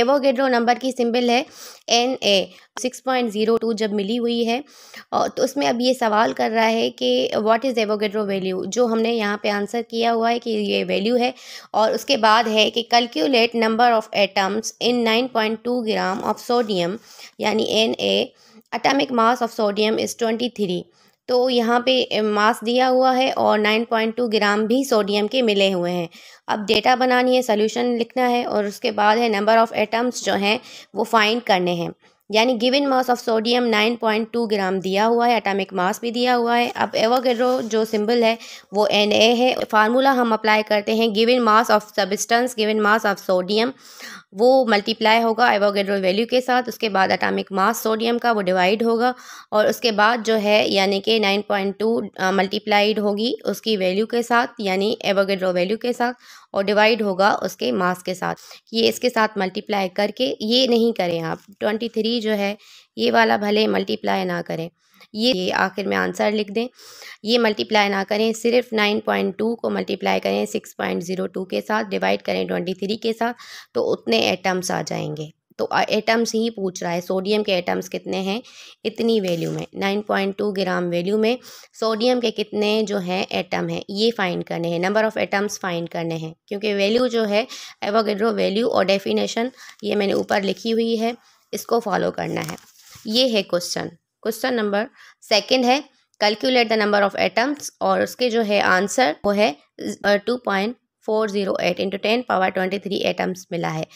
Avogadro number की symbol है N A six point zero two जब मिली हुई है तो उसमें अब ये सवाल कर रहा है कि व्हाट इज़ एवोगेड्रो वैल्यू जो हमने यहाँ पे आंसर किया हुआ है कि ये वैल्यू है और उसके बाद है कि calculate number of atoms in nine point two gram of sodium यानी N A atomic mass of sodium is twenty three तो यहाँ पे मास दिया हुआ है और 9.2 ग्राम भी सोडियम के मिले हुए हैं अब डेटा बनानी है सोल्यूशन लिखना है और उसके बाद है नंबर ऑफ़ एटम्स जो हैं वो फाइंड करने हैं यानी given mass of sodium 9.2 gram दिया हुआ है एटॉमिक मास भी दिया हुआ है अब एवोगेड्रो जो सिंबल है वो एन ए है फार्मूला हम अप्लाई करते हैं given mass of substance given mass of sodium वो मल्टीप्लाई होगा एवोगेड्रो वैल्यू के साथ उसके बाद एटॉमिक मास सोडियम का वो डिवाइड होगा और उसके बाद जो है यानी कि टू मल्टीप्लाइड होगी उसकी वैल्यू के साथ यानी एवोगेड्रो वैल्यू के साथ और डिवाइड होगा उसके मास के साथ ये इसके साथ मल्टीप्लाई करके ये नहीं करें आप ट्वेंटी थ्री जो है ये वाला भले मल्टीप्लाई ना करें ये, ये आखिर में आंसर लिख दें ये मल्टीप्लाई ना करें सिर्फ नाइन पॉइंट टू को मल्टीप्लाई करें सिक्स पॉइंट ज़ीरो टू के साथ डिवाइड करें ट्वेंटी थ्री के साथ तो उतने एटम्स आ जाएंगे तो एटम्स ही पूछ रहा है सोडियम के एटम्स कितने हैं इतनी वैल्यू में nine point two gram value में सोडियम के कितने जो हैं एटम हैं ये फाइंड करने हैं नंबर ऑफ़ एटम्स फाइंड करने हैं क्योंकि वैल्यू जो है एवोगेड्रो वैल्यू और डेफिनेशन ये मैंने ऊपर लिखी हुई है इसको फॉलो करना है ये है क्वेश्चन क्वेश्चन नंबर सेकेंड है calculate the number of atoms और उसके जो है आंसर वो है two point four zero eight into ten power twenty three atoms मिला है